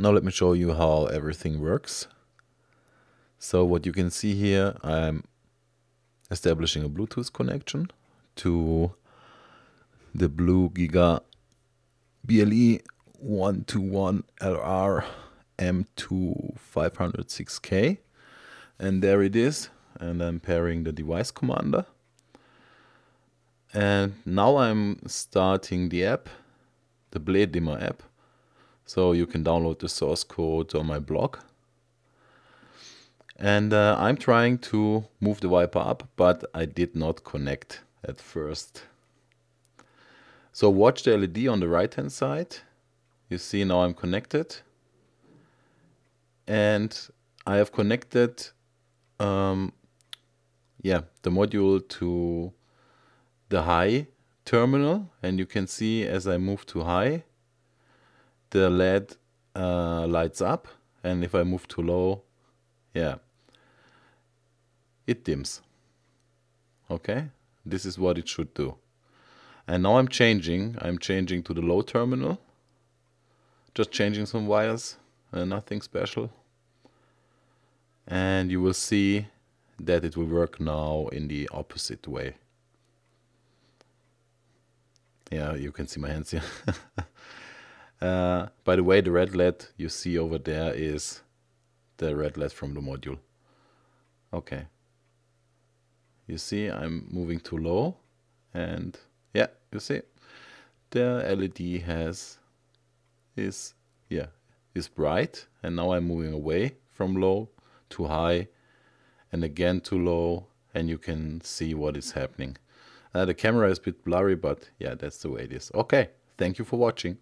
Now let me show you how everything works. So what you can see here, I'm establishing a Bluetooth connection to the Blue Giga BLE 121LR M2506K. And there it is. And I'm pairing the device commander. And now I'm starting the app, the Blade Dimmer app. So you can download the source code on my blog. And uh, I'm trying to move the wiper up, but I did not connect at first. So watch the LED on the right hand side. You see now I'm connected. And I have connected um, yeah, the module to the high terminal and you can see as I move to high the LED uh, lights up and if I move too low, yeah, it dims. Okay, this is what it should do. And now I'm changing, I'm changing to the low terminal, just changing some wires, uh, nothing special. And you will see that it will work now in the opposite way. Yeah, you can see my hands here. Uh, by the way, the red LED you see over there is the red LED from the module. Okay. You see I'm moving too low and yeah, you see the LED has is yeah, is bright and now I'm moving away from low to high and again to low and you can see what is happening. Uh, the camera is a bit blurry, but yeah, that's the way it is. Okay, thank you for watching.